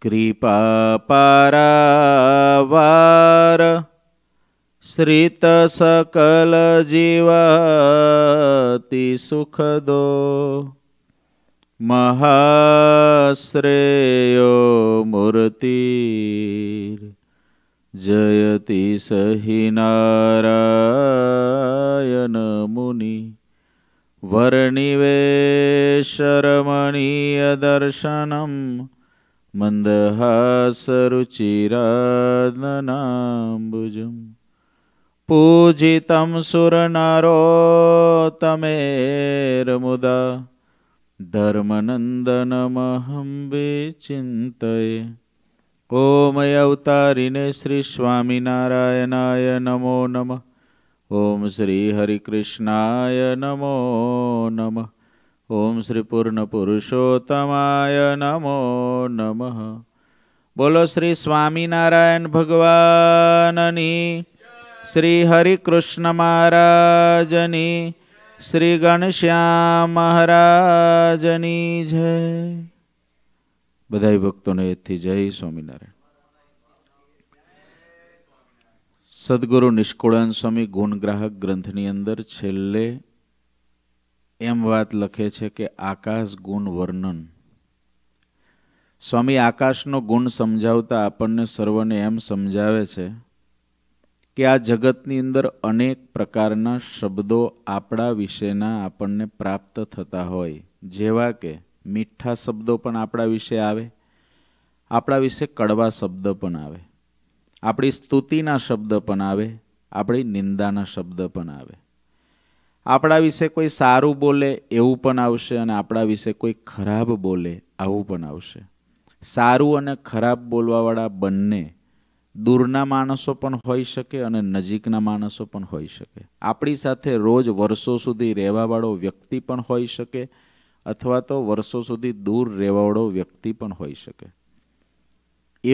કૃપાપરાવાર શ્રીત સકલ જીવતિ સુખદો મહાશ્રેયો મૂર્તિ જયતિ સહી નારાયણ મુનિ વર્ણિવેશરમણીયદર્શનમ मन्दहासरुचिराननाम्बुजं पूजितं सुरनरोतमेर्मुदा धर्मनन्दनमहं विचिन्तये ॐमयवतारिणे श्रीस्वामिनारायणाय नमो नमः ॐ श्रीहरिकृष्णाय नमो नमः ઓમ શ્રી પૂર્ણ પુરુષોત્તમાય નમો નમઃ બોલો શ્રી સ્વામિનારાયણ ભગવાનની શ્રી હરિકૃષ્ણ મહારાજની શ્રી ગણશ્યામ મહારાજની જય બધા ભક્તોને એથી જય સ્વામિનારાયણ સદગુરુ નિષ્કુળાન સ્વામી ગુણગ્રાહક ગ્રંથની અંદર છેલ્લે એમ વાત લખે છે કે આકાશ ગુણ વર્ણન સ્વામી આકાશનો ગુણ સમજાવતા આપણને સર્વને એમ સમજાવે છે કે આ જગતની અંદર અનેક પ્રકારના શબ્દો આપણા વિશેના આપણને પ્રાપ્ત થતા હોય જેવા કે મીઠા શબ્દો પણ આપણા વિશે આવે આપણા વિશે કડવા શબ્દ પણ આવે આપણી સ્તુતિના શબ્દ પણ આવે આપણી નિંદાના શબ્દ પણ આવે આપણા વિશે કોઈ સારું બોલે એવું પણ આવશે અને આપણા વિશે કોઈ ખરાબ બોલે આવું પણ આવશે સારું અને ખરાબ બોલવાવાળા બંને દૂરના માણસો પણ હોઈ શકે અને નજીકના માણસો પણ હોઈ શકે આપણી સાથે રોજ વર્ષો સુધી રહેવાવાળો વ્યક્તિ પણ હોઈ શકે અથવા તો વર્ષો સુધી દૂર રહેવાવાળો વ્યક્તિ પણ હોઈ શકે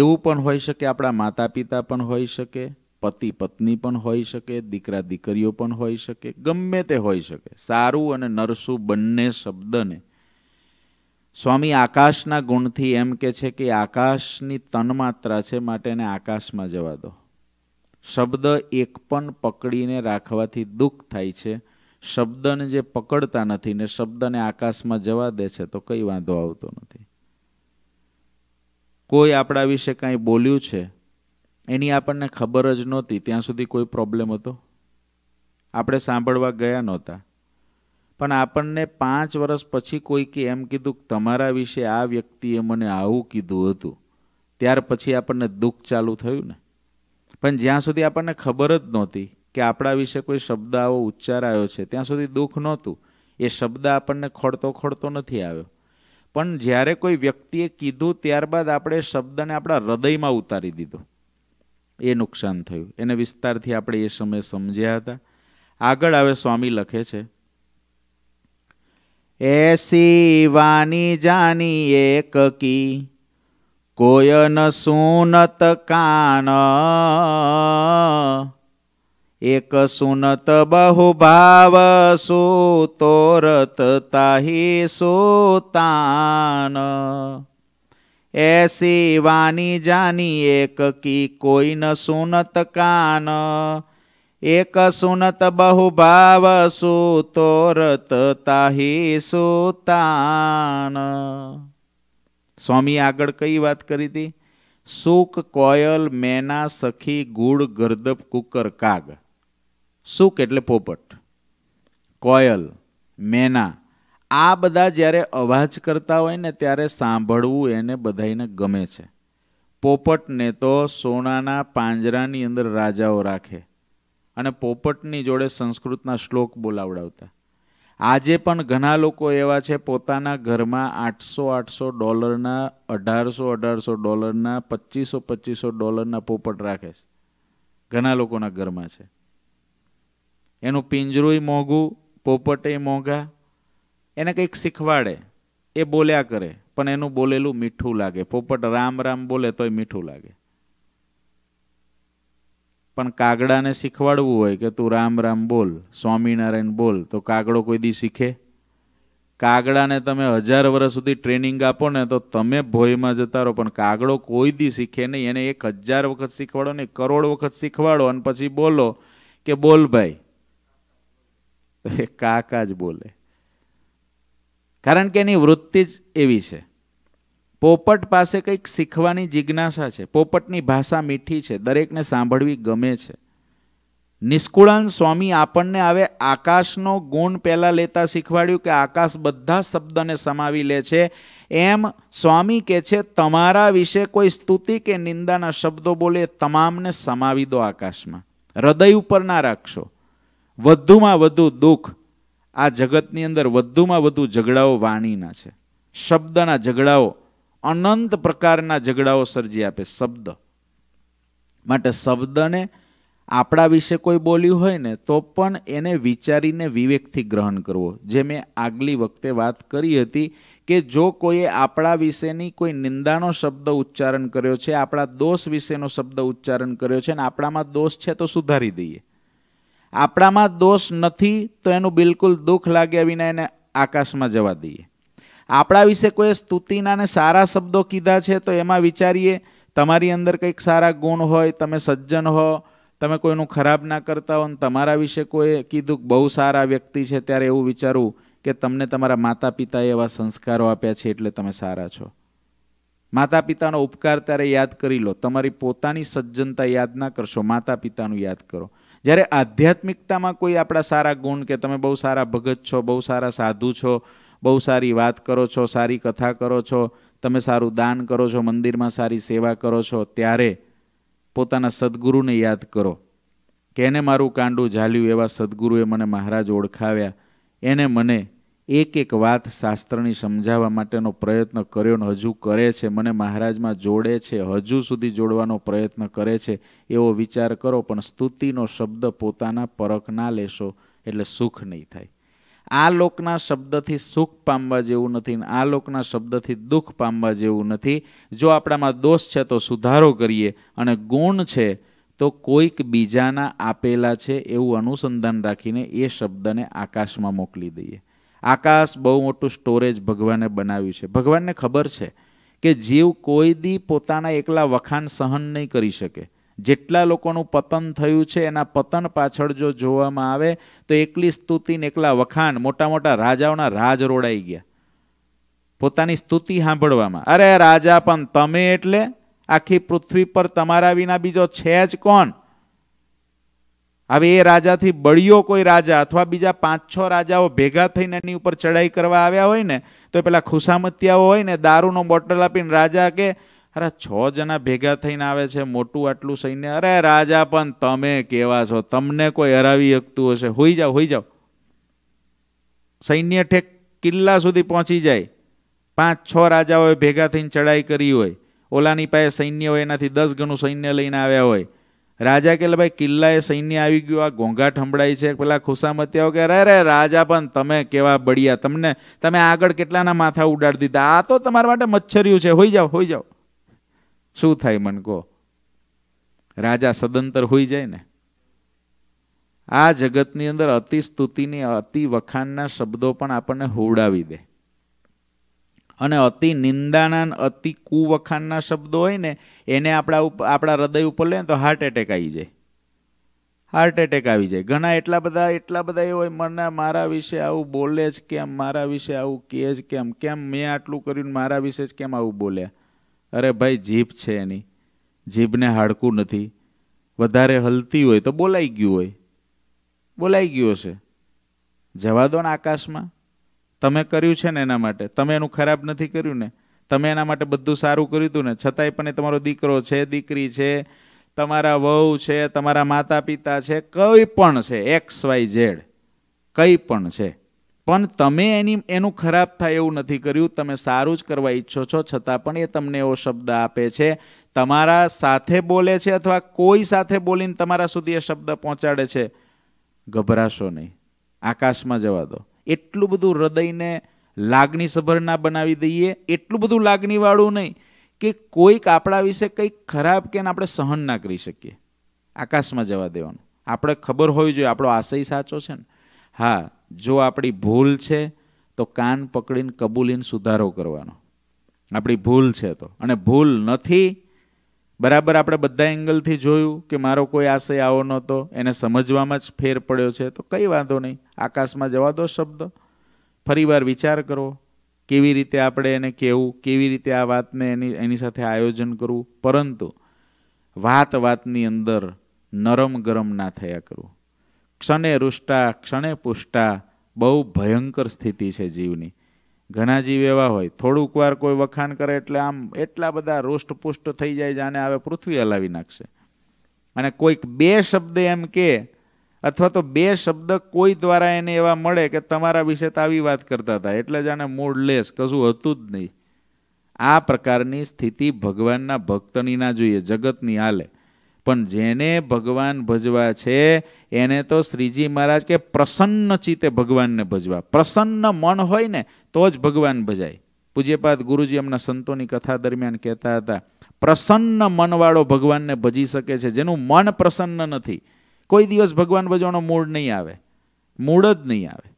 એવું પણ હોઈ શકે આપણા માતા પિતા પણ હોઈ શકે પતિ પત્ની પણ હોઈ શકે દીકરા દીકરીઓ પણ હોઈ શકે ગમે તે હોઈ શકે સારું અને નરસું બંને શબ્દને સ્વામી આકાશના ગુણથી એમ કે છે કે આકાશની તન્માત્રા છે માટે એને આકાશમાં જવા દો શબ્દ એક પણ પકડીને રાખવાથી દુઃખ થાય છે શબ્દને જે પકડતા નથી ને શબ્દને આકાશમાં જવા દે છે તો કંઈ વાંધો આવતો નથી કોઈ આપણા વિશે કાંઈ બોલ્યું છે એની આપણને ખબર જ નહોતી ત્યાં સુધી કોઈ પ્રોબ્લેમ હતો આપણે સાંભળવા ગયા નહોતા પણ આપણને પાંચ વર્ષ પછી કોઈ કે એમ કીધું તમારા વિશે આ વ્યક્તિએ મને આવું કીધું હતું ત્યાર પછી આપણને દુઃખ ચાલુ થયું ને પણ જ્યાં સુધી આપણને ખબર જ નહોતી કે આપણા વિશે કોઈ શબ્દ આવો ઉચ્ચારાયો છે ત્યાં સુધી દુઃખ નહોતું એ શબ્દ આપણને ખડતો ખડતો નથી આવ્યો પણ જ્યારે કોઈ વ્યક્તિએ કીધું ત્યારબાદ આપણે શબ્દને આપણા હૃદયમાં ઉતારી દીધો એ નુકસાન થયું એને વિસ્તારથી આપણે એ સમયે સમજ્યા હતા આગળ હવે સ્વામી લખે છે એ શિવાની જાની એક કી કોયન સુનત કાન એક સુનત બહુ ભાવ સુતોરત તાહી સુતાન ऐसी वाणी जानी एक की कोई न सुनत कान एक सुनत बहु भाव सुतोरत તાહી સુતાન સ્વામી આગળ કઈ વાત કરી હતી સુક કોયલ મેના સખી ગુડ ગર્દપ કુકર કાગ સુક એટલે પોપટ કોયલ મેના આ બધા જ્યારે અવાજ કરતા હોય ને ત્યારે સાંભળવું એને બધાઈને ગમે છે પોપટને તો સોનાના પાંજરાની અંદર રાજાઓ રાખે અને પોપટની જોડે સંસ્કૃતના શ્લોક બોલાવડાવતા આજે પણ ઘણા લોકો એવા છે પોતાના ઘરમાં આઠસો આઠસો ડોલરના અઢારસો અઢારસો ડોલરના પચીસો પચીસો ડોલરના પોપટ રાખે છે ઘણા લોકોના ઘરમાં છે એનું પિંજરુંય મોંઘું પોપટેય મોંઘા એને કંઈક શીખવાડે એ બોલ્યા કરે પણ એનું બોલેલું મીઠું લાગે પોપટ રામ રામ બોલે તોય મીઠું લાગે પણ કાગડાને શીખવાડવું હોય કે તું રામ રામ બોલ સ્વામિનારાયણ બોલ તો કાગડો કોઈ દી શીખે કાગડાને તમે હજાર વર્ષ સુધી ટ્રેનિંગ આપો ને તો તમે ભોયમાં જતા રહો પણ કાગડો કોઈ દી શીખે નહીં એને એક હજાર વખત શીખવાડો ને કરોડ વખત શીખવાડો અને પછી બોલો કે બોલ ભાઈ એ કાકા જ બોલે કારણ કે એની વૃત્તિ જ એવી છે પોપટ પાસે કંઈક શીખવાની જિજ્ઞાસા છે પોપટની ભાષા મીઠી છે દરેકને સાંભળવી ગમે છે નિષ્કુળાન સ્વામી આપણને આવે આકાશનો ગુણ પહેલાં લેતા શીખવાડ્યું કે આકાશ બધા શબ્દને સમાવી લે છે એમ સ્વામી કહે છે તમારા વિશે કોઈ સ્તુતિ કે નિંદાના શબ્દો બોલે તમામને સમાવી દો આકાશમાં હૃદય ઉપર ના રાખશો વધુમાં વધુ દુઃખ આ જગતની અંદર વધુમાં વધુ ઝઘડાઓ વાણીના છે શબ્દના ઝઘડાઓ અનંત પ્રકારના ઝઘડાઓ સર્જી આપે શબ્દ માટે શબ્દને આપણા વિશે કોઈ બોલ્યું હોય ને તો પણ એને વિચારીને વિવેકથી ગ્રહણ કરવો જે મેં આગલી વખતે વાત કરી હતી કે જો કોઈએ આપણા વિશેની કોઈ નિંદાનો શબ્દ ઉચ્ચારણ કર્યો છે આપણા દોષ વિશેનો શબ્દ ઉચ્ચારણ કર્યો છે અને આપણામાં દોષ છે તો સુધારી દઈએ આપણામાં દોષ નથી તો એનું બિલકુલ દુઃખ લાગ્યા વિના એને આકાશમાં જવા દઈએ આપણા વિશે કોઈ સ્તુતિના ને સારા શબ્દો કીધા છે તો એમાં વિચારીએ તમારી અંદર કંઈક સારા ગુણ હોય તમે સજ્જન હો તમે કોઈનું ખરાબ ના કરતા હો ને તમારા વિશે કોઈ કીધું બહુ સારા વ્યક્તિ છે ત્યારે એવું વિચારવું કે તમને તમારા માતા પિતાએ એવા સંસ્કારો આપ્યા છે એટલે તમે સારા છો માતા પિતાનો ઉપકાર ત્યારે યાદ કરી લો તમારી પોતાની સજ્જનતા યાદ ના કરશો માતા પિતાનું યાદ કરો જ્યારે આધ્યાત્મિકતામાં કોઈ આપણા સારા ગુણ કે તમે બહુ સારા ભગત છો બહુ સારા સાધુ છો બહુ સારી વાત કરો છો સારી કથા કરો છો તમે સારું દાન કરો છો મંદિરમાં સારી સેવા કરો છો ત્યારે પોતાના સદગુરુને યાદ કરો કે એને મારું કાંડું ઝાલ્યું એવા સદગુરુએ મને મહારાજ ઓળખાવ્યા એને મને એક એક વાત શાસ્ત્રની સમજાવવા માટેનો પ્રયત્ન કર્યો ને હજુ કરે છે મને મહારાજમાં જોડે છે હજુ સુધી જોડવાનો પ્રયત્ન કરે છે એવો વિચાર કરો પણ સ્તુતિનો શબ્દ પોતાના પરખ ના લેશો એટલે સુખ નહીં થાય આ લોકના શબ્દથી સુખ પામવા જેવું નથી આ લોકના શબ્દથી દુઃખ પામવા જેવું નથી જો આપણામાં દોષ છે તો સુધારો કરીએ અને ગુણ છે તો કોઈક બીજાના આપેલા છે એવું અનુસંધાન રાખીને એ શબ્દને આકાશમાં મોકલી દઈએ આકાશ બહુ મોટું સ્ટોરેજ ભગવાને બનાવ્યું છે ભગવાનને ખબર છે કે જીવ કોઈ દી પોતાના એકલા વખાણ સહન નહીં કરી શકે જેટલા લોકોનું પતન થયું છે એના પતન પાછળ જો જોવામાં આવે તો એકલી સ્તુતિ ને એકલા વખાણ મોટા મોટા રાજાઓના રાજ રોડાઈ ગયા પોતાની સ્તુતિ સાંભળવામાં અરે રાજા પણ તમે એટલે આખી પૃથ્વી પર તમારા વિના બીજો છે જ કોણ હવે એ રાજાથી બળિયો કોઈ રાજા અથવા બીજા પાંચ છ રાજાઓ ભેગા થઈને એની ઉપર ચડાઈ કરવા આવ્યા હોય ને તો પેલા ખુશામતિયાઓ હોય ને દારૂનો બોટલ આપીને રાજા કે અરે છ જણા ભેગા થઈને આવે છે મોટું આટલું સૈન્ય અરે રાજા પણ તમે કેવા છો તમને કોઈ હરાવી શકતું હશે હોઈ જાઓ હોઈ જાઓ સૈન્ય ઠેક કિલ્લા સુધી પહોંચી જાય પાંચ છ રાજાઓએ ભેગા થઈને ચડાઈ કરી હોય ઓલાની પાસે સૈન્ય હોય એનાથી દસ ગણું સૈન્ય લઈને આવ્યા હોય રાજા કે ભાઈ કિલ્લાએ સૈન્ય આવી ગયું આ ઘોંઘાટ સંભળાય છે પેલા ખુશામતી આવો કે અરે રે રાજા પણ તમે કેવા બળિયા તમને તમે આગળ કેટલાના માથા ઉડાડી દીધા આ તો તમારા માટે મચ્છરિયું છે હોઈ જાઓ હોઈ જાઓ શું થાય મન કહો રાજા સદંતર હોઈ જાય ને આ જગતની અંદર અતિ સ્તુતિની અતિ વખાણના શબ્દો પણ આપણને હોવડાવી દે અને અતિ નિંદાના અતિ કુવખાનના શબ્દો હોય ને એને આપણા આપણા હૃદય ઉપર લે ને તો હાર્ટ એટેક આવી જાય હાર્ટ એટેક આવી જાય ઘણા એટલા બધા એટલા બધા એ હોય મને મારા વિશે આવું બોલે જ કેમ મારા વિશે આવું કહે જ કેમ કેમ મેં આટલું કર્યું મારા વિશે જ કેમ આવું બોલ્યા અરે ભાઈ જીભ છે એની જીભને હાડકું નથી વધારે હલતી હોય તો બોલાઈ ગયું હોય બોલાઈ ગયું હશે જવા દો ને આકાશમાં તમે કર્યું છે ને એના માટે તમે એનું ખરાબ નથી કર્યું ને તમે એના માટે બધું સારું કર્યું હતું ને છતાંય પણ એ તમારો દીકરો છે દીકરી છે તમારા વહુ છે તમારા માતા પિતા છે કંઈ પણ છે એક્સ વાય ઝેડ કંઈ પણ છે પણ તમે એની એનું ખરાબ થાય એવું નથી કર્યું તમે સારું જ કરવા ઈચ્છો છો છતાં પણ એ તમને એવો શબ્દ આપે છે તમારા સાથે બોલે છે અથવા કોઈ સાથે બોલીને તમારા સુધી એ શબ્દ પહોંચાડે છે ગભરાશો નહીં આકાશમાં જવા દો એટલું બધું હૃદયને લાગણીસભર ના બનાવી દઈએ એટલું બધું લાગણીવાળું નહીં કે કોઈક આપણા વિશે કંઈક ખરાબ કે આપણે સહન ના કરી શકીએ આકાશમાં જવા દેવાનું આપણે ખબર હોવી જોઈએ આપણો આશય સાચો છે ને હા જો આપણી ભૂલ છે તો કાન પકડીને કબૂલીને સુધારો કરવાનો આપણી ભૂલ છે તો અને ભૂલ નથી બરાબર આપણે બધા એંગલથી જોયું કે મારો કોઈ આશય આવો નહોતો એને સમજવામાં જ ફેર પડ્યો છે તો કંઈ વાંધો નહીં આકાશમાં જવા દો શબ્દ ફરીવાર વિચાર કરો કેવી રીતે આપણે એને કહેવું કેવી રીતે આ વાતને એની એની સાથે આયોજન કરવું પરંતુ વાત વાતની અંદર નરમ ગરમ ના થયા કરવું ક્ષણે રૂષ્ટા ક્ષણે પુષ્ટા બહુ ભયંકર સ્થિતિ છે જીવની ઘણા જીવ એવા હોય થોડુંક વાર કોઈ વખાણ કરે એટલે આમ એટલા બધા રોષ્ટ પુષ્ટ થઈ જાય જાણે આવે પૃથ્વી હલાવી નાખશે અને કોઈક બે શબ્દ એમ કે અથવા તો બે શબ્દ કોઈ દ્વારા એને એવા મળે કે તમારા વિશે તો આવી વાત કરતા હતા એટલે જાણે લેસ કશું હતું જ નહીં આ પ્રકારની સ્થિતિ ભગવાનના ભક્તની ના જોઈએ જગતની હાલે પણ જેને ભગવાન ભજવા છે એને તો શ્રીજી મહારાજ કે પ્રસન્ન ચિત્તે ભગવાનને ભજવા પ્રસન્ન મન હોય ને તો જ ભગવાન ભજાય પૂજ્યપાદ ગુરુજી એમના સંતોની કથા દરમિયાન કહેતા હતા પ્રસન્ન મનવાળો ભગવાનને ભજી શકે છે જેનું મન પ્રસન્ન નથી કોઈ દિવસ ભગવાન ભજવાનો મૂળ નહીં આવે મૂળ જ નહીં આવે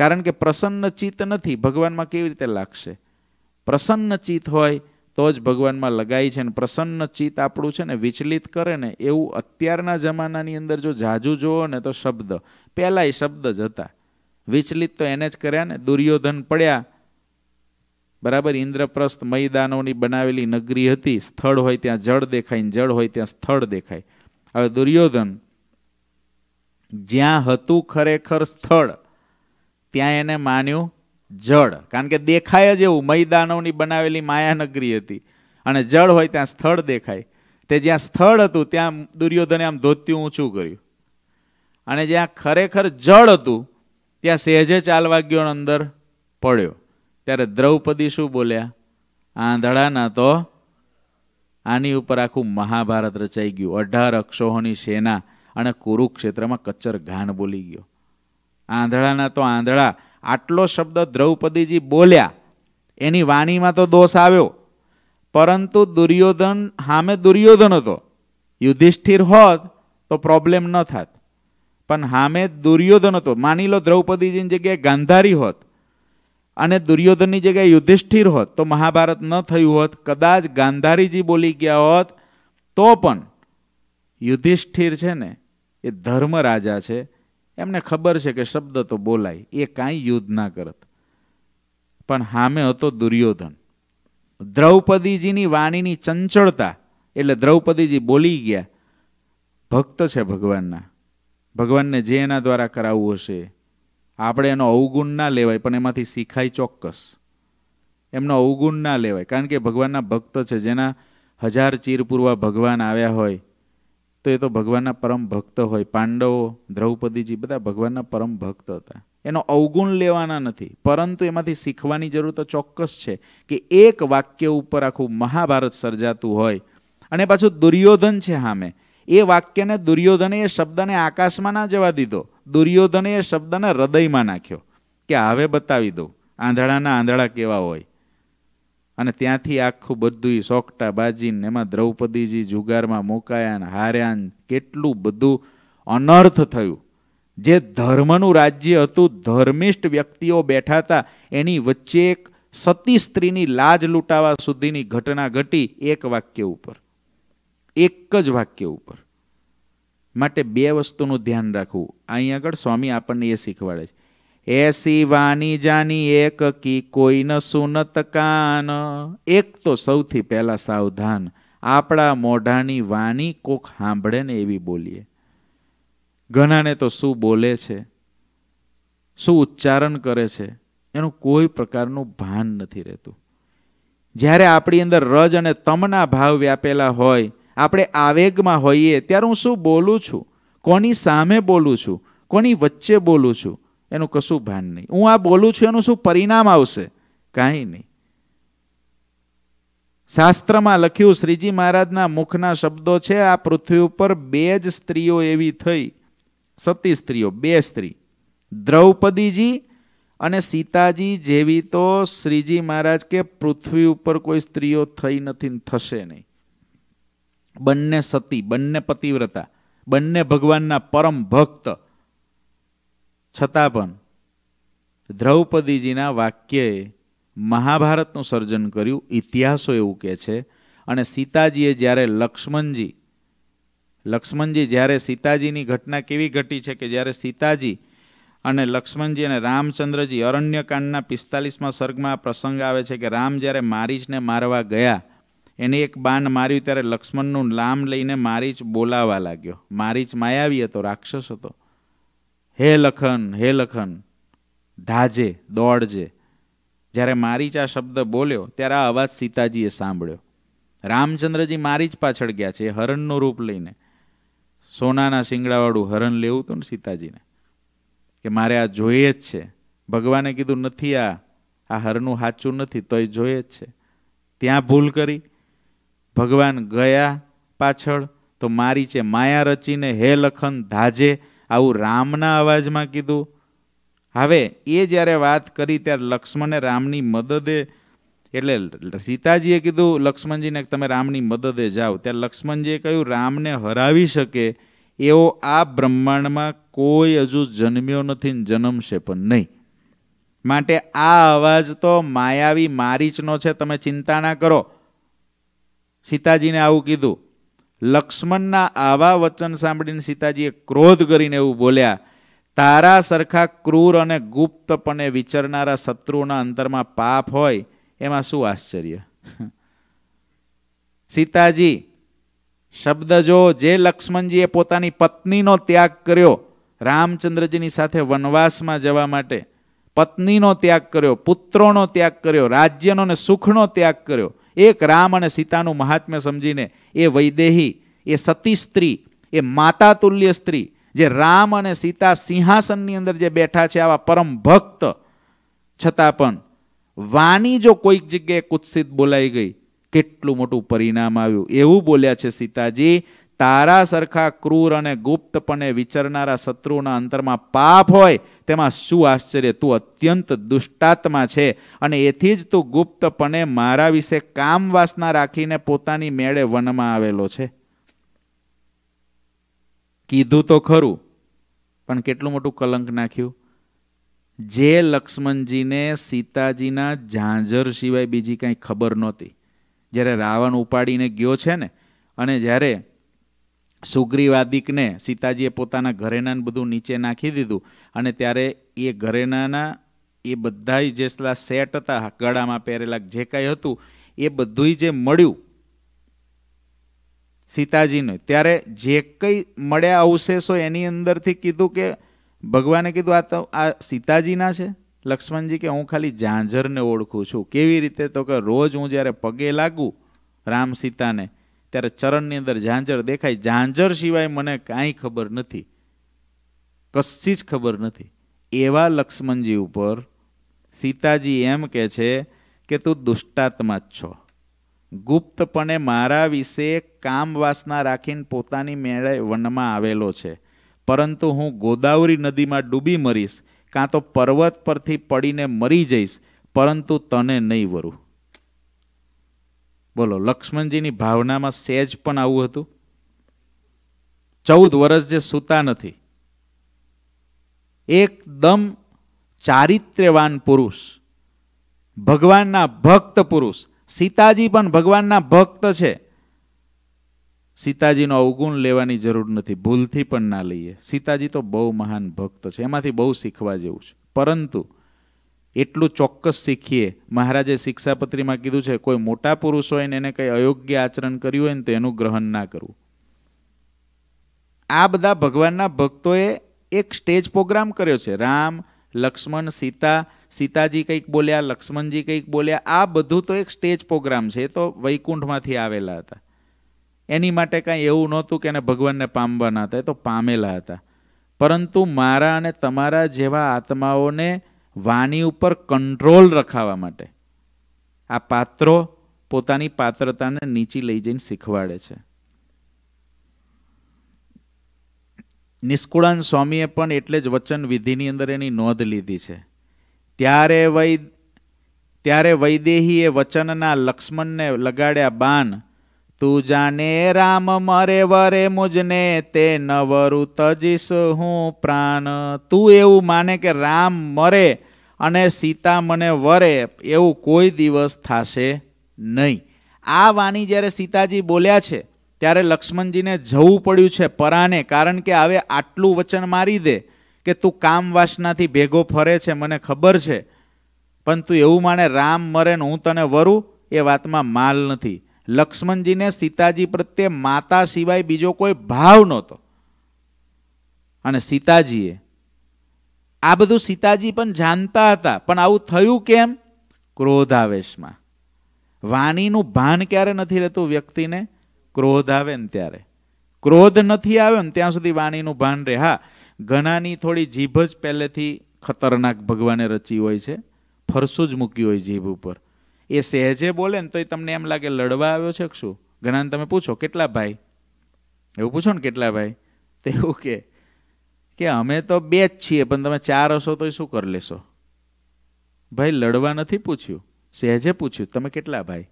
કારણ કે પ્રસન્ન ચિત્ત નથી ભગવાનમાં કેવી રીતે લાગશે પ્રસન્ન ચિત્ત હોય તો જ ભગવાનમાં લગાઈ છે ને પ્રસન્ન ચિત્ત આપણું છે ને વિચલિત કરે ને એવું અત્યારના જમાનાની અંદર જો જાજુ જુઓ ને તો શબ્દ પહેલાંય શબ્દ જ હતા વિચલિત તો એને જ કર્યા ને દુર્યોધન પડ્યા બરાબર ઇન્દ્રપ્રસ્થ મૈદાનોની બનાવેલી નગરી હતી સ્થળ હોય ત્યાં જળ દેખાય ને જળ હોય ત્યાં સ્થળ દેખાય હવે દુર્યોધન જ્યાં હતું ખરેખર સ્થળ ત્યાં એને માન્યું જળ કારણ કે દેખાય જ એવું મૈદાનોની બનાવેલી માયાનગરી હતી અને જળ હોય ત્યાં સ્થળ દેખાય તે જ્યાં સ્થળ હતું ત્યાં દુર્યોધને આમ ધોત્યું ઊંચું કર્યું અને જ્યાં ખરેખર જળ હતું ત્યાં સહેજે ચાલવા ગયો અંદર પડ્યો ત્યારે દ્રૌપદી શું બોલ્યા આંધળાના તો આની ઉપર આખું મહાભારત રચાઈ ગયું અઢાર અક્ષોહોની સેના અને કુરુક્ષેત્રમાં કચ્છર ઘાન બોલી ગયો આંધળાના તો આંધળા આટલો શબ્દ દ્રૌપદીજી બોલ્યા એની વાણીમાં તો દોષ આવ્યો પરંતુ દુર્યોધન સામે દુર્યોધન હતો યુધિષ્ઠિર હોત તો પ્રોબ્લેમ ન થાત પણ સામે દુર્યોધન હતો માની લો દ્રૌપદીજીની જગ્યાએ ગાંધારી હોત અને દુર્યોધનની જગ્યાએ યુધિષ્ઠિર હોત તો મહાભારત ન થયું હોત કદાચ ગાંધારીજી બોલી ગયા હોત તો પણ યુધિષ્ઠિર છે ને એ ધર્મ રાજા છે એમને ખબર છે કે શબ્દ તો બોલાય એ કાંઈ યુદ્ધ ના કરત પણ હામે હતો દુર્યોધન દ્રૌપદીજીની વાણીની ચંચળતા એટલે દ્રૌપદીજી બોલી ગયા ભક્ત છે ભગવાનના ભગવાનને જે એના દ્વારા કરાવવું હશે આપણે એનો અવગુણ ના લેવાય પણ એમાંથી શીખાય ચોક્કસ એમનો અવગુણ ના લેવાય કારણ કે ભગવાનના ભક્ત છે જેના હજાર ચીરપૂર્વા ભગવાન આવ્યા હોય તો એ તો ભગવાનના પરમ ભક્ત હોય પાંડવો દ્રૌપદીજી બધા ભગવાનના પરમ ભક્ત હતા એનો અવગુણ લેવાના નથી પરંતુ એમાંથી શીખવાની જરૂર તો ચોક્કસ છે કે એક વાક્ય ઉપર આખું મહાભારત સર્જાતું હોય અને પાછું દુર્યોધન છે સામે એ વાક્યને દુર્યોધને એ શબ્દને આકાશમાં ના જવા દીધો દુર્યોધને એ શબ્દને હૃદયમાં નાખ્યો કે હવે બતાવી દઉં આંધળાના આંધળા કેવા હોય અને ત્યાંથી આખું બધું સોકટા બાજીને એમાં દ્રૌપદીજી જુગારમાં મુકાયા હાર્યાન કેટલું બધું અનર્થ થયું જે ધર્મનું રાજ્ય હતું ધર્મિષ્ઠ વ્યક્તિઓ બેઠા હતા એની વચ્ચે એક સતી સ્ત્રીની લાજ લૂંટાવા સુધીની ઘટના ઘટી એક વાક્ય ઉપર એક જ વાક્ય ઉપર માટે બે વસ્તુનું ધ્યાન રાખવું અહીં આગળ સ્વામી આપણને એ શીખવાડે છે એસી વાની જાની એક કી કોઈ ન સુનત કાન એક તો સૌથી પહેલાં સાવધાન આપણા મોઢાની વાણી કોક સાંભળે ને એવી બોલીએ ઘણાને તો શું બોલે છે શું ઉચ્ચારણ કરે છે એનું કોઈ પ્રકારનું ભાન નથી રહેતું જ્યારે આપણી અંદર રજ અને તમના ભાવ વ્યાપેલા હોય આપણે આવેગમાં હોઈએ ત્યારે હું શું બોલું છું કોની સામે બોલું છું કોની વચ્ચે બોલું છું એનું કશું ભાન નહીં હું આ બોલું છું એનું શું પરિણામ આવશે કાંઈ નહીં શાસ્ત્રમાં લખ્યું શ્રીજી મહારાજના મુખના શબ્દો છે આ પૃથ્વી ઉપર બે જ સ્ત્રીઓ એવી થઈ સતી સ્ત્રીઓ બે સ્ત્રી દ્રૌપદીજી અને સીતાજી જેવી તો શ્રીજી મહારાજ કે પૃથ્વી ઉપર કોઈ સ્ત્રીઓ થઈ નથી થશે નહીં બંને સતી બંને પતિવ્રતા બંને ભગવાનના પરમ ભક્ત છતાં પણ દ્રૌપદીજીના વાક્યએ મહાભારતનું સર્જન કર્યું ઇતિહાસો એવું કહે છે અને સીતાજીએ જ્યારે લક્ષ્મણજી લક્ષ્મણજી જ્યારે સીતાજીની ઘટના કેવી ઘટી છે કે જ્યારે સીતાજી અને લક્ષ્મણજી અને રામચંદ્રજી અરણ્યકાંડના પિસ્તાલીસમાં સર્ગમાં પ્રસંગ આવે છે કે રામ જ્યારે મારીચને મારવા ગયા એને એક બાન માર્યું ત્યારે લક્ષ્મણનું નામ લઈને મારીચ બોલાવા લાગ્યો મારીચ માયાવી હતો રાક્ષસ હતો હે લખન હે લખન ધાજે દોડજે જ્યારે મારીચ આ શબ્દ બોલ્યો ત્યારે આ અવાજ સીતાજીએ સાંભળ્યો રામચંદ્રજી મારી જ પાછળ ગયા છે હરણનું રૂપ લઈને સોનાના શિંગડાવાળું હરણ લેવું હતું ને સીતાજીને કે મારે આ જોઈએ જ છે ભગવાને કીધું નથી આ આ હરનું સાચું નથી તો એ જોઈએ જ છે ત્યાં ભૂલ કરી ભગવાન ગયા પાછળ તો મારી છે માયા રચીને હે લખન ધાજે આવું રામના અવાજમાં કીધું હવે એ જ્યારે વાત કરી ત્યારે લક્ષ્મણે રામની મદદે એટલે સીતાજીએ કીધું લક્ષ્મણજીને તમે રામની મદદે જાઓ ત્યારે લક્ષ્મણજીએ કહ્યું રામને હરાવી શકે એવો આ બ્રહ્માંડમાં કોઈ હજુ જન્મ્યો નથી જન્મશે પણ નહીં માટે આ અવાજ તો માયાવી મારીચનો છે તમે ચિંતા ના કરો સીતાજીને આવું કીધું લક્ષ્મણના આવા વચન સાંભળીને સીતાજીએ ક્રોધ કરીને એવું બોલ્યા તારા સરખા ક્રૂર અને ગુપ્તપણે વિચરનારા શત્રુઓના અંતરમાં પાપ હોય એમાં શું આશ્ચર્ય સીતાજી શબ્દ જો જે લક્ષ્મણજીએ પોતાની પત્નીનો ત્યાગ કર્યો રામચંદ્રજીની સાથે વનવાસમાં જવા માટે પત્નીનો ત્યાગ કર્યો પુત્રોનો ત્યાગ કર્યો રાજ્યનો ને સુખનો ત્યાગ કર્યો એક રામ અને સીતાનું મહાત્મ્ય સમજીને એ વૈદેહી એ સતી સ્ત્રી એ માતા તુલ્ય સ્ત્રી જે રામ અને સીતા સિંહાસનની અંદર જે બેઠા છે આવા પરમ ભક્ત છતાં પણ વાની જો કોઈક જગ્યાએ કુત્સિત બોલાઈ ગઈ કેટલું મોટું પરિણામ આવ્યું એવું બોલ્યા છે સીતાજી તારા સરખા ક્રૂર અને ગુપ્તપણે વિચરનારા શત્રુના અંતરમાં પાપ હોય તેમાં શું આશ્ચર્ય તું અત્યંત દુષ્ટાત્મા છે અને એથી જ તું ગુપ્તપણે મારા વિશે કામ વાસના રાખીને પોતાની મેળે વનમાં આવેલો છે કીધું તો ખરું પણ કેટલું મોટું કલંક નાખ્યું જે લક્ષ્મણજીને સીતાજીના ઝાંઝર સિવાય બીજી કાંઈ ખબર નહોતી જ્યારે રાવણ ઉપાડીને ગયો છે ને અને જ્યારે સુગ્રીવાદિકને સીતાજીએ પોતાના ઘરેણાને બધું નીચે નાખી દીધું અને ત્યારે એ ઘરેણાના એ બધા જે સેટ હતા ગળામાં પહેરેલા જે કાંઈ હતું એ બધું જે મળ્યું સીતાજીને ત્યારે જે કંઈ મળ્યા અવશેષો એની અંદરથી કીધું કે ભગવાને કીધું આ તો આ સીતાજીના છે લક્ષ્મણજી કે હું ખાલી ઝાંઝરને ઓળખું છું કેવી રીતે તો કે રોજ હું જ્યારે પગે લાગું રામ સીતાને ત્યારે ચરણની અંદર ઝાંઝર દેખાય ઝાંઝર સિવાય મને કાંઈ ખબર નથી કશી જ ખબર નથી એવા લક્ષ્મણજી ઉપર સીતાજી એમ કહે છે કે તું દુષ્ટાત્મા જ છો ગુપ્તપણે મારા વિશે કામવાસના રાખીને પોતાની મેળે વનમાં આવેલો છે પરંતુ હું ગોદાવરી નદીમાં ડૂબી મરીશ કાં તો પર્વત પરથી પડીને મરી જઈશ પરંતુ તને નહીં વરું બોલો લક્ષ્મણજીની ભાવનામાં સહેજ પણ આવું હતું ચૌદ વર્ષ જે સૂતા નથી એકદમ ચારિત્ર્યવાન પુરુષ ભગવાનના ભક્ત પુરુષ સીતાજી પણ ભગવાનના ભક્ત છે સીતાજીનો અવગુણ લેવાની જરૂર નથી ભૂલથી પણ ના લઈએ સીતાજી તો બહુ મહાન ભક્ત છે એમાંથી બહુ શીખવા જેવું છે પરંતુ એટલું ચોક્કસ શીખીએ મહારાજે શિક્ષાપત્રીમાં કીધું છે કોઈ મોટા પુરુષ હોય ને એને કંઈ અયોગ્ય આચરણ કર્યું હોય ને તો એનું ગ્રહણ ના કરવું આ બધા ભગવાનના ભક્તોએ એક સ્ટેજ પ્રોગ્રામ કર્યો છે રામ લક્ષ્મણ સીતા સીતાજી કંઈક બોલ્યા લક્ષ્મણજી કંઈક બોલ્યા આ બધું તો એક સ્ટેજ પ્રોગ્રામ છે એ તો વૈકુંઠમાંથી આવેલા હતા એની માટે કાંઈ એવું નહોતું કે એને ભગવાનને પામવાના હતા એ તો પામેલા હતા પરંતુ મારા અને તમારા જેવા આત્માઓને વાણી ઉપર કંટ્રોલ રખાવા માટે આ પાત્રો પોતાની પાત્રતાને નીચી લઈ જઈને શીખવાડે છે નિષ્કુળાન સ્વામીએ પણ એટલે જ વચન વિધિની અંદર એની નોંધ લીધી છે ત્યારે વૈ ત્યારે વૈદેહીએ વચનના લક્ષ્મણને લગાડ્યા બાન તું જાને રામ મરે વરે મુજને તે નવરું તજીસ હું પ્રાણ તું એવું માને કે રામ મરે અને સીતા મને વરે એવું કોઈ દિવસ થશે નહીં આ વાણી જ્યારે સીતાજી બોલ્યા છે ત્યારે લક્ષ્મણજીને જવું પડ્યું છે પરાને કારણ કે હવે આટલું વચન મારી દે કે તું કામ વાસનાથી ભેગો ફરે છે મને ખબર છે પણ તું એવું માને રામ મરે ને હું તને વરું એ વાતમાં માલ નથી લક્ષ્મણજીને સીતાજી પ્રત્યે માતા સિવાય બીજો કોઈ ભાવ નહોતો અને સીતાજીએ આ બધું સીતાજી પણ જાણતા હતા પણ આવું થયું કેમ ક્રોધ આવેશમાં વાણીનું ભાન ક્યારે નથી રહેતું વ્યક્તિને ક્રોધ આવે ને ત્યારે ક્રોધ નથી આવ્યો ને ત્યાં સુધી વાણીનું ભાન રહે હા ઘણાની થોડી જીભ જ પહેલેથી ખતરનાક ભગવાને રચી હોય છે ફરસું જ મૂકી હોય જીભ ઉપર એ સહેજે બોલે ને તો એ તમને એમ લાગે લડવા આવ્યો છે શું ઘણાને તમે પૂછો કેટલા ભાઈ એવું પૂછો ને કેટલા ભાઈ તેવું કે કે અમે તો બે જ છીએ પણ તમે ચાર હશો તો શું કરી લેશો ભાઈ લડવા નથી પૂછ્યું સહેજે પૂછ્યું તમે કેટલા ભાઈ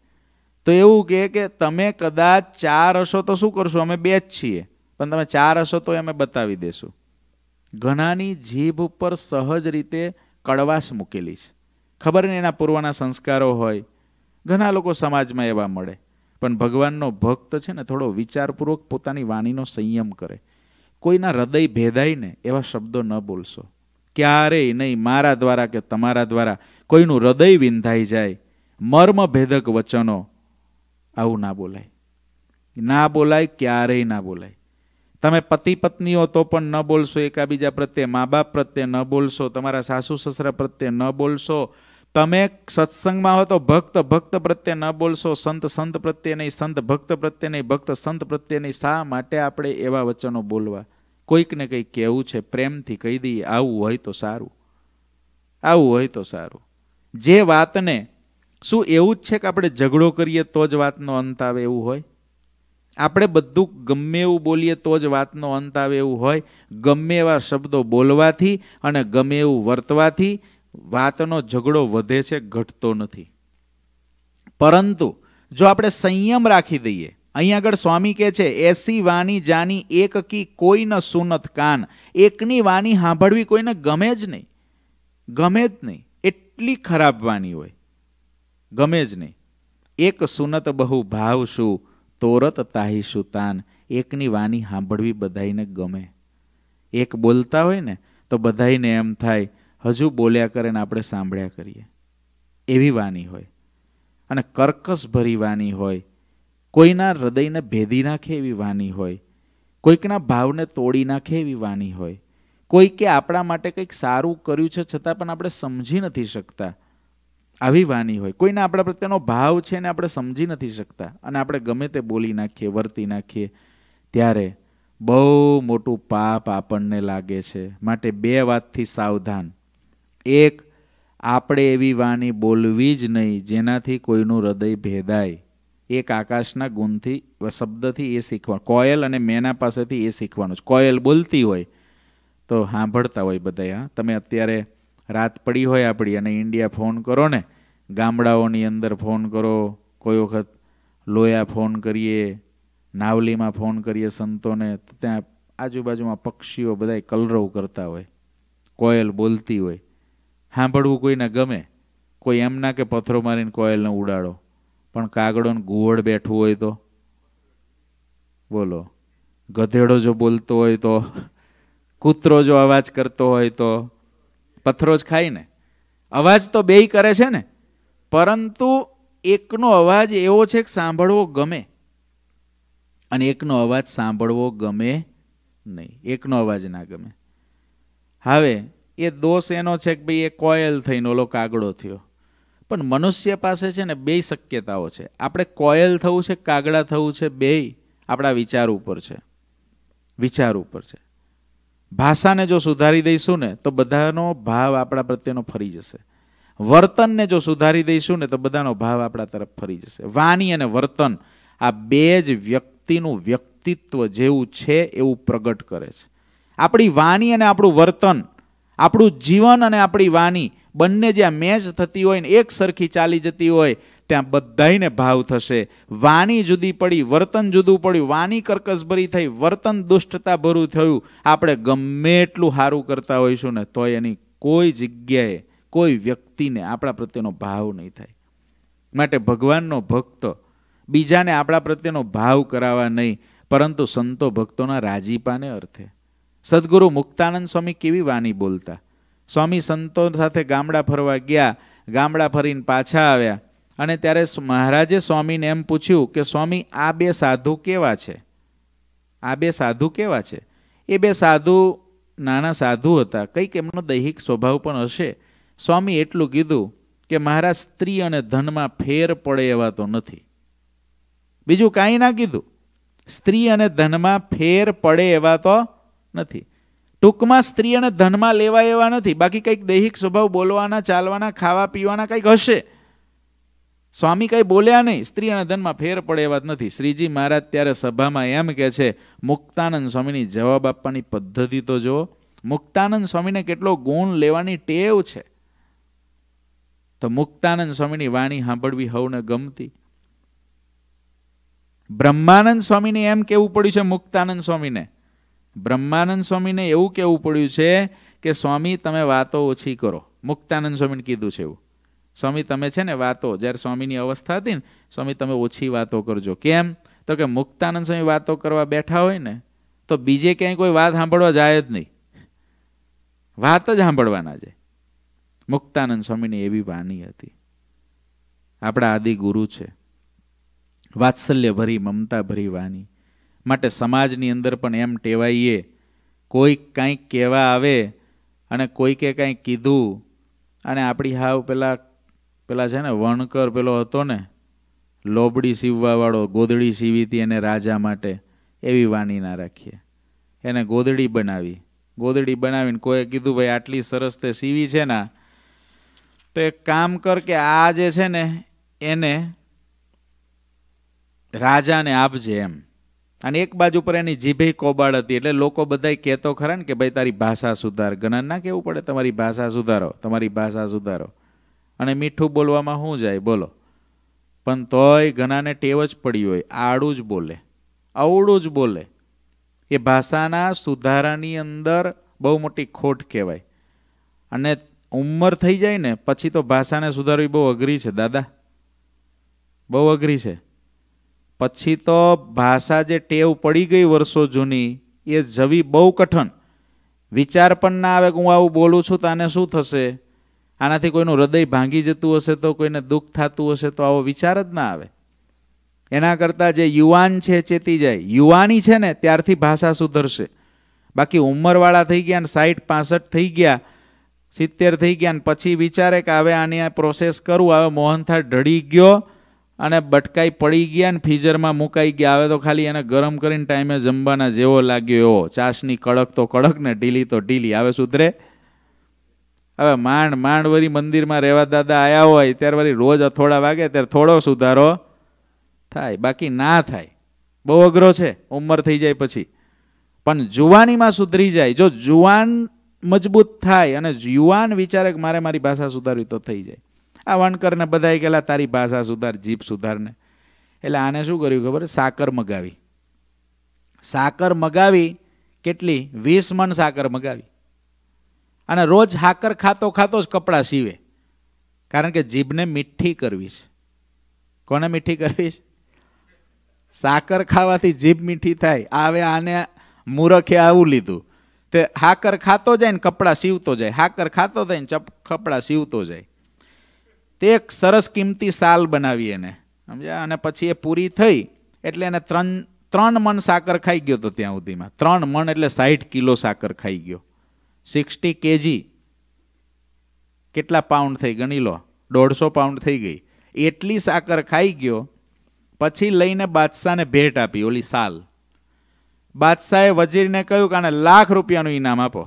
તો એવું કહે કે તમે કદાચ ચાર હશો તો શું કરશો અમે બે જ છીએ પણ તમે ચાર હશો તો અમે બતાવી દેશું ઘણાની જીભ ઉપર સહજ રીતે કડવાશ મૂકેલી છે ખબર નહીં એના પૂર્વના સંસ્કારો હોય ઘણા લોકો સમાજમાં એવા મળે પણ ભગવાનનો ભક્ત છે ને થોડો વિચારપૂર્વક પોતાની વાણીનો સંયમ કરે કોઈના હૃદય ભેદાઈને એવા શબ્દો ન બોલશો ક્યારેય નહીં મારા દ્વારા કે તમારા દ્વારા કોઈનું હૃદય વિંધાઈ જાય મર્મભેદક વચનો આવું ના બોલાય ના બોલાય ક્યારેય ના બોલાય તમે પતિ પત્નીઓ તો પણ ન બોલશો એકાબીજા પ્રત્યે મા બાપ પ્રત્યે ન બોલશો તમારા સાસુ સસરા પ્રત્યે ન બોલશો તમે સત્સંગમાં હો તો ભક્ત ભક્ત પ્રત્યે ન બોલશો સંત સંત પ્રત્યે નહીં સંત ભક્ત પ્રત્યે નહીં ભક્ત સંત પ્રત્યે નહીં શા માટે આપણે એવા વચનો બોલવા કોઈકને કંઈક કહેવું છે પ્રેમથી કહી દઈએ આવું હોય તો સારું આવું હોય તો સારું જે વાતને શું એવું જ છે કે આપણે ઝઘડો કરીએ તો જ વાતનો અંત આવે એવું હોય આપણે બધું ગમે એવું બોલીએ તો જ વાતનો અંત આવે એવું હોય ગમે એવા શબ્દો બોલવાથી અને ગમે એવું વર્તવાથી વાતનો ઝઘડો વધે છે ઘટતો નથી પરંતુ જો આપણે સંયમ રાખી દઈએ અહીં આગળ સ્વામી કહે છે એસી વાની જાની એક કી કોઈન સુનત કાન એકની વાની સાંભળવી કોઈને ગમે જ નહીં ગમે જ નહીં એટલી ખરાબ વાની હોય ગમે જ નહીં એક સુનત બહુ ભાવ શું તોરત તાહી શું તાન એકની વાની સાંભળવી બધાઈને ગમે એક બોલતા હોય ને તો બધાઈને એમ થાય હજુ બોલ્યા કરે ને આપણે સાંભળ્યા કરીએ એવી વાની હોય અને કર્કશ ભરી વાની હોય કોઈના હૃદયને ભેદી નાખે એવી વાની હોય કોઈકના ભાવને તોડી નાખે એવી વાની હોય કોઈકે આપણા માટે કંઈક સારું કર્યું છે છતાં પણ આપણે સમજી નથી શકતા આવી વાની હોય કોઈને આપણા પ્રત્યેનો ભાવ છે ને આપણે સમજી નથી શકતા અને આપણે ગમે તે બોલી નાખીએ વર્તી નાખીએ ત્યારે બહુ મોટું પાપ આપણને લાગે છે માટે બે વાતથી સાવધાન એક આપણે એવી વાની બોલવી જ નહીં જેનાથી કોઈનું હૃદય ભેદાય એક આકાશના ગુણથી શબ્દથી એ શીખવા કોયલ અને મેના પાસેથી એ શીખવાનું છે કોયલ બોલતી હોય તો સાંભળતા હોય બધા હા તમે અત્યારે રાત પડી હોય આપણી અને ઇન્ડિયા ફોન કરો ને ગામડાઓની અંદર ફોન કરો કોઈ વખત લોયા ફોન કરીએ નાવલીમાં ફોન કરીએ સંતોને તો ત્યાં આજુબાજુમાં પક્ષીઓ બધા કલરવ કરતા હોય કોયલ બોલતી હોય સાંભળવું કોઈને ગમે કોઈ એમના કે પથ્થરો મારીને કોયલને ઉડાડો પણ કાગડોને ગુવડ બેઠું હોય તો બોલો ગધેડો જો બોલતો હોય તો કૂતરો જો અવાજ કરતો હોય તો પથ્થરો જ ખાય ને અવાજ તો બેય કરે છે ને પરંતુ એકનો અવાજ એવો છે કે સાંભળવો ગમે અને એકનો અવાજ સાંભળવો ગમે નહીં એકનો અવાજ ના ગમે હવે એ દોષ એનો છે કે ભાઈ એ કોયલ થઈને ઓલો કાગડો થયો પણ મનુષ્ય પાસે છે ને બે શક્યતાઓ છે આપણે કોયલ થવું છે કાગડા થવું છે બે આપણા વિચાર ઉપર છે વિચાર ઉપર છે ભાષાને જો સુધારી દઈશું ને તો બધાનો ભાવ આપણા પ્રત્યેનો ફરી જશે વર્તનને જો સુધારી દઈશું ને તો બધાનો ભાવ આપણા તરફ ફરી જશે વાણી અને વર્તન આ બે જ વ્યક્તિનું વ્યક્તિત્વ જેવું છે એવું પ્રગટ કરે છે આપણી વાણી અને આપણું વર્તન આપણું જીવન અને આપણી વાણી બંને જ્યાં મેચ થતી હોય ને એક સરખી ચાલી જતી હોય ત્યાં બધાને ભાવ થશે વાણી જુદી પડી વર્તન જુદું પડ્યું વાણી કરકસભરી થઈ વર્તન દુષ્ટતા ભરું થયું આપણે ગમે એટલું સારું કરતા હોઈશું ને તો એની કોઈ જગ્યાએ કોઈ વ્યક્તિને આપણા પ્રત્યેનો ભાવ નહીં થાય માટે ભગવાનનો ભક્ત બીજાને આપણા પ્રત્યેનો ભાવ કરાવવા નહીં પરંતુ સંતો ભક્તોના રાજીપાને અર્થે સદગુરુ મુક્તાનંદ સ્વામી કેવી વાણી બોલતા સ્વામી સંતો સાથે ગામડા ફરવા ગયા ગામડા ફરીને પાછા આવ્યા અને ત્યારે મહારાજે સ્વામીને એમ પૂછ્યું કે સ્વામી આ બે સાધુ કેવા છે આ બે સાધુ કેવા છે એ બે સાધુ નાના સાધુ હતા કંઈક એમનો દૈહિક સ્વભાવ પણ હશે સ્વામી એટલું કીધું કે મહારાજ સ્ત્રી અને ધનમાં ફેર પડે એવા તો નથી બીજું કાંઈ ના કીધું સ્ત્રી અને ધનમાં ફેર પડે એવા તો નથી ટૂંકમાં સ્ત્રી અને ધનમાં લેવા એવા નથી બાકી કંઈક દૈહિક સ્વભાવ બોલવાના ચાલવાના ખાવા પીવાના કંઈક હશે સ્વામી કંઈ બોલ્યા નહીં સ્ત્રી અને ધનમાં ફેર પડે એવા જ નથી શ્રીજી મહારાજ ત્યારે સભામાં એમ કહે છે મુક્તાનંદ સ્વામીની જવાબ આપવાની પદ્ધતિ તો જુઓ મુક્તાનંદ સ્વામીને કેટલો ગુણ લેવાની ટેવ છે તો મુક્તાનંદ સ્વામીની વાણી સાંભળવી હવને ગમતી બ્રહ્માનંદ સ્વામીને એમ કેવું પડ્યું છે મુક્તાનંદ સ્વામીને બ્રહ્માનંદ સ્વામીને એવું કહેવું પડ્યું છે કે સ્વામી તમે વાતો ઓછી કરો મુક્તાનંદ સ્વામીને કીધું છે એવું સ્વામી તમે છે ને વાતો જ્યારે સ્વામીની અવસ્થા હતી ને સ્વામી તમે ઓછી વાતો કરજો કેમ તો કે મુક્તાનંદ સ્વામી વાતો કરવા બેઠા હોય ને તો બીજે ક્યાંય કોઈ વાત સાંભળવા જાય જ નહીં વાત જ સાંભળવાના જાય મુક્તાનંદ સ્વામીની એવી વાણી હતી આપણા આદિ ગુરુ છે વાત્સલ્યભરી મમતાભરી વાણી માટે સમાજની અંદર પણ એમ ટેવાઈએ કોઈ કાંઈક કહેવા આવે અને કોઈકે કાંઈક કીધું અને આપણી હાવ પેલા પેલા છે ને વણકર પેલો હતો ને લોબડી સીવવાવાળો ગોધડી સીવી હતી એને રાજા માટે એવી વાની ના રાખીએ એને ગોધડી બનાવી ગોદડી બનાવીને કોઈએ કીધું ભાઈ આટલી સરસ તે સીવી છે ને તો એક કામ કર કે આ જે છે ને એને રાજાને આપજે એમ અને એક બાજુ પર એની જીભે કોબાળ હતી એટલે લોકો બધાય કહેતો ખરા ને કે ભાઈ તારી ભાષા સુધાર ગણન ના કહેવું પડે તમારી ભાષા સુધારો તમારી ભાષા સુધારો અને મીઠું બોલવામાં શું જાય બોલો પણ તોય ઘણાને ટેવ જ પડી હોય આડું જ બોલે અવળું જ બોલે એ ભાષાના સુધારાની અંદર બહુ મોટી ખોટ કહેવાય અને ઉંમર થઈ જાય ને પછી તો ભાષાને સુધારવી બહુ અઘરી છે દાદા બહુ અઘરી છે પછી તો ભાષા જે ટેવ પડી ગઈ વર્ષો જૂની એ જવી બહુ કઠણ વિચાર પણ ના આવે કે હું આવું બોલું છું તો આને શું થશે આનાથી કોઈનું હૃદય ભાંગી જતું હશે તો કોઈને દુઃખ થતું હશે તો આવો વિચાર જ ના આવે એના કરતાં જે યુવાન છે ચેતી જાય યુવાની છે ને ત્યારથી ભાષા સુધરશે બાકી ઉંમરવાળા થઈ ગયા ને સાઠ પાસઠ થઈ ગયા સિત્તેર થઈ ગયા ને પછી વિચારે કે હવે આની આ પ્રોસેસ કરું હવે મોહનથાળ ઢળી ગયો અને બટકાઈ પડી ગયા ને ફ્રીઝરમાં મુકાઈ ગયા હવે તો ખાલી એને ગરમ કરીને ટાઈમે જમવાના જેવો લાગ્યો એવો ચાસની કડક તો કડક ને ઢીલી તો ઢીલી હવે સુધરે હવે માંડ માંડ વરી મંદિરમાં રહેવા દાદા આવ્યા હોય ત્યારે વળી રોજ અથોડા વાગે ત્યારે થોડો સુધારો થાય બાકી ના થાય બહુ અઘરો છે ઉંમર થઈ જાય પછી પણ જુવાનીમાં સુધરી જાય જો જુવાન મજબૂત થાય અને યુવાન વિચારે કે મારે મારી ભાષા સુધારવી તો થઈ જાય આ વણકરને બધાએ કહેલા તારી ભાષા સુધાર જીભ સુધારને એટલે આને શું કર્યું ખબર સાકર મગાવી સાકર મગાવી કેટલી વીસ મણ સાકર મગાવી અને રોજ સાકર ખાતો ખાતો જ કપડાં સીવે કારણ કે જીભને મીઠી કરવી છે કોને મીઠી કરવી છે સાકર ખાવાથી જીભ મીઠી થાય આવે આને મૂરખે આવું લીધું તે હાકર ખાતો જાય ને કપડાં સીવતો જાય હાકર ખાતો જાય ને ચપ કપડાં સીવતો જાય તે એક સરસ કિંમતી સાલ બનાવી એને સમજ્યા અને પછી એ પૂરી થઈ એટલે એને ત્રણ ત્રણ મણ સાકર ખાઈ ગયો હતો ત્યાં સુધીમાં ત્રણ મણ એટલે સાઠ કિલો સાકર ખાઈ ગયો સિક્સટી કેજી કેટલા પાઉન્ડ થઈ ગણી લો દોઢસો પાઉન્ડ થઈ ગઈ એટલી સાકર ખાઈ ગયો પછી લઈને બાદશાહને ભેટ આપી ઓલી સાલ બાદશાહે વજીરને કહ્યું કે આને લાખ રૂપિયાનું ઇનામ આપો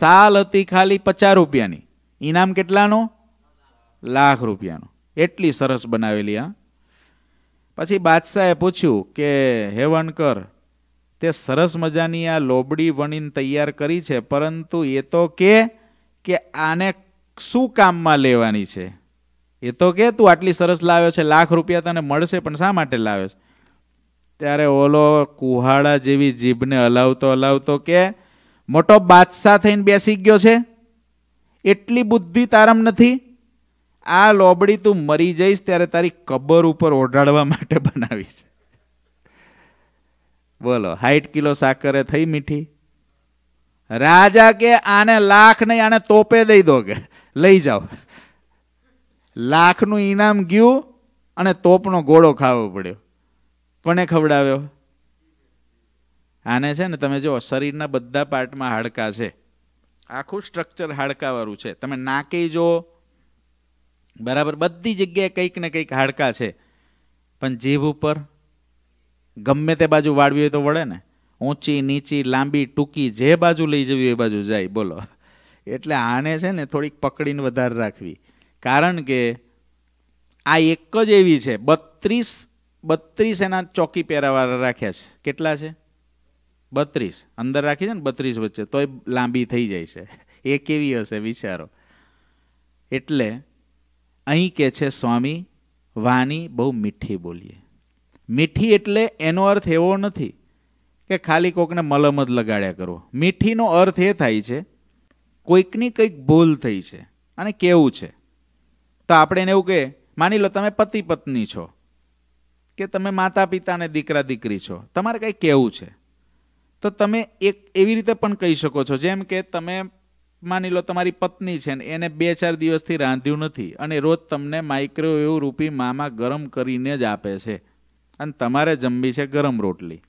સાલ હતી ખાલી પચાસ રૂપિયાની ઇનામ કેટલાનું લાખ રૂપિયાનો એટલી સરસ બનાવેલી આ પછી બાદશાહે પૂછ્યું કે હેવણકર તે સરસ મજાની આ લોબડી વણીને તૈયાર કરી છે પરંતુ એ તો કે કે આને શું કામમાં લેવાની છે એ તો કે તું આટલી સરસ લાવ્યો છે લાખ રૂપિયા તને મળશે પણ શા માટે લાવ્યો છે ત્યારે ઓલો કુહાડા જેવી જીભને હલાવતો હલાવતો કે મોટો બાદશાહ થઈને બેસી ગયો છે એટલી બુદ્ધિ તારમ નથી આ લોબડી તું મરી જઈશ ત્યારે તારી કબર ઉપર ઓઢાડવા માટે બનાવી છે બોલો હાઈટ કિલો સાકરે થઈ મીઠી રાજા કે આને લાખ નહીં આને તોપે દઈ દો કે લઈ જાઓ લાખનું ઈનામ ગયું અને તોપનો ગોળો ખાવો પડ્યો કોને ખવડાવ્યો આને છે ને તમે જો શરીરના બધા પાર્ટમાં હાડકા છે આખું સ્ટ્રક્ચર હાડકાવાળું છે તમે નાકે જો બરાબર બધી જગ્યાએ કંઈક ને કંઈક હાડકાં છે પણ જીભ ઉપર ગમે તે બાજુ વાળવી હોય તો વળે ને ઊંચી નીચી લાંબી ટૂંકી જે બાજુ લઈ જવી એ બાજુ જાય બોલો એટલે આને છે ને થોડીક પકડીને વધારે રાખવી કારણ કે આ એક જ એવી છે બત્રીસ બત્રીસ એના ચોકી પહેરાવાળા રાખ્યા છે કેટલા છે બત્રીસ અંદર રાખી છે ને બત્રીસ વચ્ચે તોય લાંબી થઈ જાય છે એ કેવી હશે વિચારો એટલે અહીં કહે છે સ્વામી વાણી બહુ મીઠી બોલીએ મીઠી એટલે એનો અર્થ એવો નથી કે ખાલી કોઈકને મલમ જ લગાડ્યા કરો મીઠીનો અર્થ એ થાય છે કોઈકની કંઈક ભૂલ થઈ છે અને કેવું છે તો આપણે એને એવું કહે માની લો તમે પતિ પત્ની છો કે તમે માતા પિતાને દીકરા દીકરી છો તમારે કંઈ કહેવું છે તો તમે એક એવી રીતે પણ કહી શકો છો જેમ કે તમે માની લો તમારી પત્ની છે ને એને બે ચાર દિવસથી રાંધ્યું નથી અને રોજ તમને માઇક્રોવેવ રૂપી મામા ગરમ કરીને જ આપે છે અને તમારે જમવી છે ગરમ રોટલી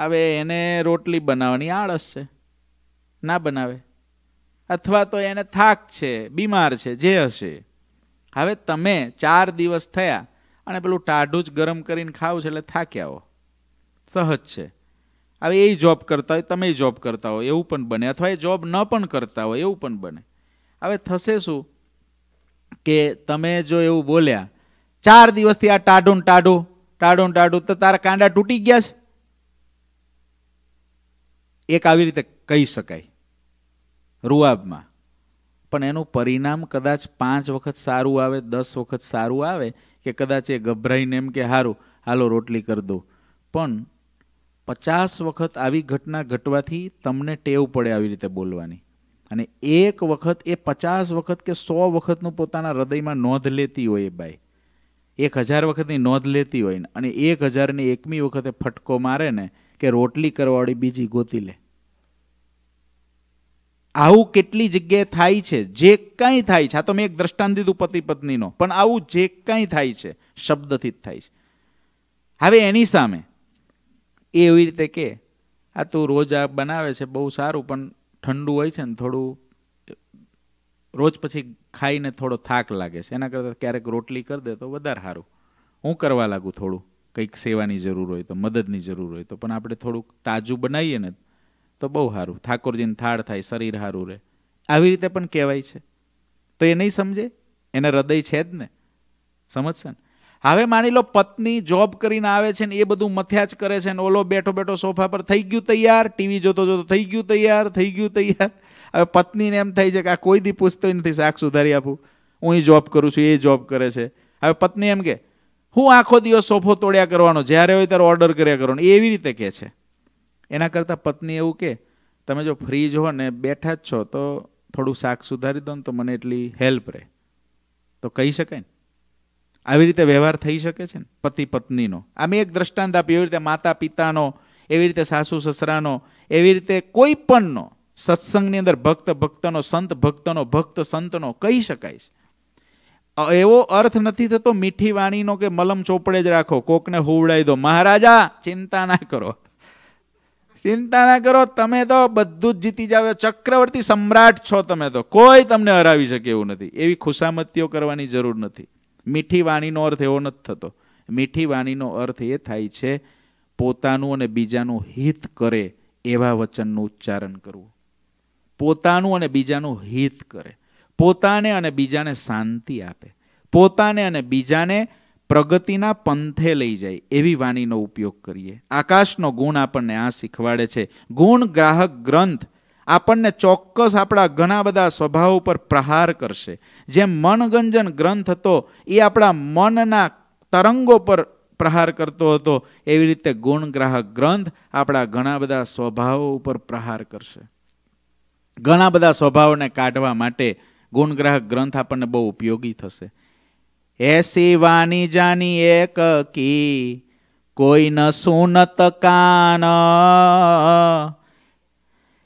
હવે એને રોટલી બનાવવાની આળસ છે ના બનાવે અથવા તો એને થાક છે બીમાર છે જે હશે હવે તમે ચાર દિવસ થયા અને પેલું ટાઢું જ ગરમ કરીને ખાવ છે એટલે થાક્યા હો સહજ છે હવે એ જોબ કરતા હોય તમે જોબ કરતા હોય એવું પણ બને અથવા એ જોબ ન પણ કરતા હોય એવું પણ બને હવે થશે શું કે તમે જો એવું બોલ્યા ચાર દિવસથી આ ટાઢું ટાઢું ટાઢું ટાઢું તો તારા કાંડા તૂટી ગયા છે એક આવી રીતે કહી શકાય રૂઆબમાં પણ એનું પરિણામ કદાચ પાંચ વખત સારું આવે દસ વખત સારું આવે કે કદાચ એ ગભરાઈને એમ કે સારું હાલો રોટલી કરી દો પણ પચાસ વખત આવી ઘટના ઘટવાથી તમને ટેવ પડે આવી રીતે બોલવાની અને એક વખત એ પચાસ વખત કે સો વખતનું પોતાના હૃદયમાં નોંધ લેતી હોય એ બાઈ એક હજાર વખતની નોંધ લેતી હોય ને અને એક હજારની એકમી વખતે ફટકો મારે ને કે રોટલી કરવાવાળી બીજી ગોતી લે આવું કેટલી જગ્યાએ થાય છે જે કાંઈ થાય છે આ તો મેં એક દ્રષ્ટાંત દીધું પતિ પત્નીનો પણ આવું જે કાંઈ થાય છે શબ્દથી જ થાય છે હવે એની સામે એ એવી રીતે કે આ તું રોજ આ બનાવે છે બહુ સારું પણ ઠંડુ હોય છે ને થોડું રોજ પછી ખાઈને થોડો થાક લાગે છે એના કરતાં ક્યારેક રોટલી કરી દે તો વધારે સારું હું કરવા લાગું થોડું કંઈક સેવાની જરૂર હોય તો મદદની જરૂર હોય તો પણ આપણે થોડુંક તાજું બનાવીએ ને તો બહુ સારું ઠાકોરજીને થાળ થાય શરીર સારું રહે આવી રીતે પણ કહેવાય છે તો એ નહીં સમજે એને હૃદય છે જ ને સમજશે ને હવે માની લો પત્ની જોબ કરીને આવે છે ને એ બધું મથ્યા જ કરે છે ને ઓલો બેઠો બેઠો સોફા પર થઈ ગયું તૈયાર ટીવી જોતો જોતો થઈ ગયું તૈયાર થઈ ગયું તૈયાર હવે પત્નીને એમ થાય છે કે આ કોઈ દી પૂછતો નથી શાક સુધારી આપું હું એ જોબ કરું છું એ જોબ કરે છે હવે પત્ની એમ કે હું આખો દિવસ સોફો તોડ્યા કરવાનો જ્યારે હોય ત્યારે ઓર્ડર કર્યા કરવાનો એવી રીતે કહે છે એના કરતાં પત્ની એવું કે તમે જો ફ્રી હો ને બેઠા જ છો તો થોડું શાક સુધારી દો ને તો મને એટલી હેલ્પ રહે તો કહી શકાય ને આવી રીતે વ્યવહાર થઈ શકે છે ને પતિ પત્નીનો આ એક દ્રષ્ટાંત આપ્યું એવી રીતે માતા પિતાનો એવી રીતે સાસુ સસરાનો એવી રીતે કોઈ પણનો સત્સંગની અંદર ભક્ત ભક્તનો સંત ભક્તનો ભક્ત સંતનો કહી શકાય છે એવો અર્થ નથી થતો મીઠી વાણીનો કે મલમ ચોપડે જ રાખો કોકને હોવડાવી દો મહારાજા ચિંતા ના કરો ચિંતા ના કરો તમે તો બધું જ જીતી જાવ ચક્રવર્તી સમ્રાટ છો તમે તો કોઈ તમને હરાવી શકે એવું નથી એવી ખુશામતીઓ કરવાની જરૂર નથી મીઠી વાણીનો અર્થ એવો નથી થતો મીઠી વાણીનો અર્થ એ થાય છે પોતાનું અને બીજાનું હિત કરે એવા વચનનું ઉચ્ચારણ કરવું પોતાનું અને બીજાનું હિત કરે પોતાને અને બીજાને શાંતિ આપે પોતાને અને બીજાને પ્રગતિના પંથે લઈ જાય એવી વાણીનો ઉપયોગ કરીએ આકાશનો ગુણ આપણને આ શીખવાડે છે ગુણ ગ્રાહક ગ્રંથ આપણને ચોક્કસ આપણા ઘણા બધા સ્વભાવ ઉપર પ્રહાર કરશે જેમ મનગંજન ગ્રંથ હતો એ આપણા મનના તરંગો પર પ્રહાર કરતો હતો એવી રીતે ગુણગ્રાહક ગ્રંથ આપણા ઘણા બધા સ્વભાવો ઉપર પ્રહાર કરશે ઘણા બધા સ્વભાવને કાઢવા માટે ગુણગ્રાહક ગ્રંથ આપણને બહુ ઉપયોગી થશે એસી વાની જાની એક કી કોઈ ન સુનત કાન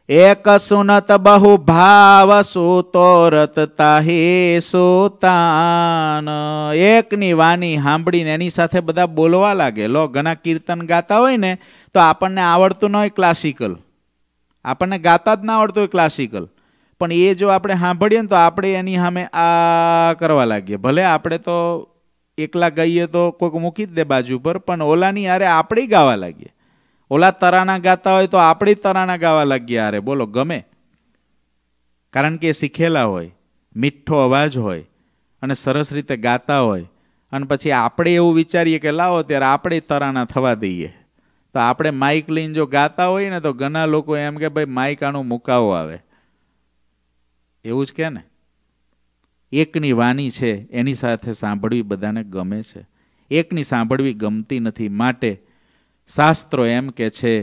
એક સુનત બહુ ભાવ સુતોરત રતતાહી સુતાન એકની વાણી સાંભળીને એની સાથે બધા બોલવા લાગે લો ઘણા કીર્તન ગાતા હોય ને તો આપણને આવડતું ન હોય ક્લાસિકલ આપણને ગાતા જ ના આવડતું હોય ક્લાસિકલ પણ એ જો આપણે સાંભળીએ ને તો આપણે એની સામે આ કરવા લાગીએ ભલે આપણે તો એકલા ગઈએ તો કોઈક મૂકી જ દે બાજુ પર પણ ઓલાની અરે આપણે ગાવા લાગીએ ઓલા તરાના ગાતા હોય તો આપણી તરાના ગાવા લાગ્યા અરે બોલો ગમે કારણ કે એ શીખેલા હોય મીઠો અવાજ હોય અને સરસ રીતે ગાતા હોય અને પછી આપણે એવું વિચારીએ કે લાવો ત્યારે આપણે તરાના થવા દઈએ તો આપણે માઇક લઈને જો ગાતા હોય ને તો ઘણા લોકો એમ કે ભાઈ માઇક આનું મુકાવો આવે એવું જ કે ને એકની વાની છે એની સાથે સાંભળવી બધાને ગમે છે એકની સાંભળવી ગમતી નથી માટે શાસ્ત્રો એમ કે છે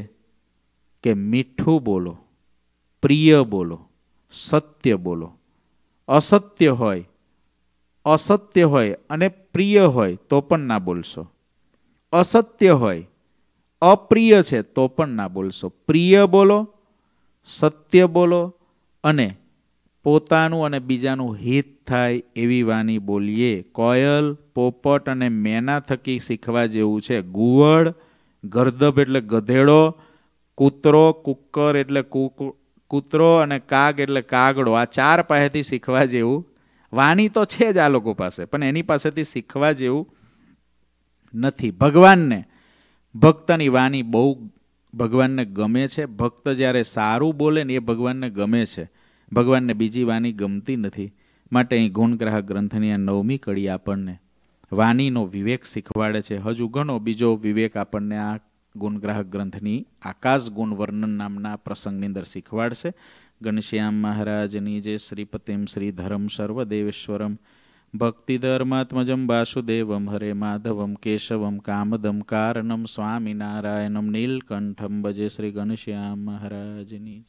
કે મીઠું બોલો પ્રિય બોલો સત્ય બોલો અસત્ય હોય અસત્ય હોય અને પ્રિય હોય તો પણ ના બોલશો અસત્ય હોય અપ્રિય છે તો પણ ના બોલશો પ્રિય બોલો સત્ય બોલો અને પોતાનું અને બીજાનું હિત થાય એવી વાણી બોલીએ કોયલ પોપટ અને મેના થકી શીખવા જેવું છે ગુવડ ગર્દભ એટલે ગધેડો કૂતરો કુક્કર એટલે કૂતરો અને કાગ એટલે કાગડો આ ચાર પાસેથી શીખવા જેવું વાણી તો છે જ આ લોકો પાસે પણ એની પાસેથી શીખવા જેવું નથી ભગવાનને ભક્તની વાણી બહુ ભગવાનને ગમે છે ભક્ત જ્યારે સારું બોલે ને એ ભગવાનને ગમે છે ભગવાનને બીજી વાણી ગમતી નથી માટે અહીં ગુણગ્રાહક ગ્રંથની આ નવમી કડી આપણને વાણીનો વિવેક શીખવાડે છે હજુ ઘણો બીજો વિવેક આપણને આ ગુણગ્રાહક ગ્રંથની આકાશ ગુણવર્ણન નામના પ્રસંગની અંદર શીખવાડશે ગણશ્યામ મહારાજની જે શ્રીપતિમ શ્રી ધરમ સર્વદેવેશ્વરમ ભક્તિ ધર્માત્મજમ વાસુદેવમ હરે માધવમ કેશવમ કામદમ કારણમ સ્વામિનારાયણમ નીલકંઠમ ભજે શ્રી ગણશ્યામ મહારાજની